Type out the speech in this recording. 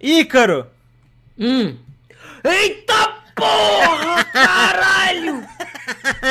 Ícaro! Hum. Eita porra, caralho!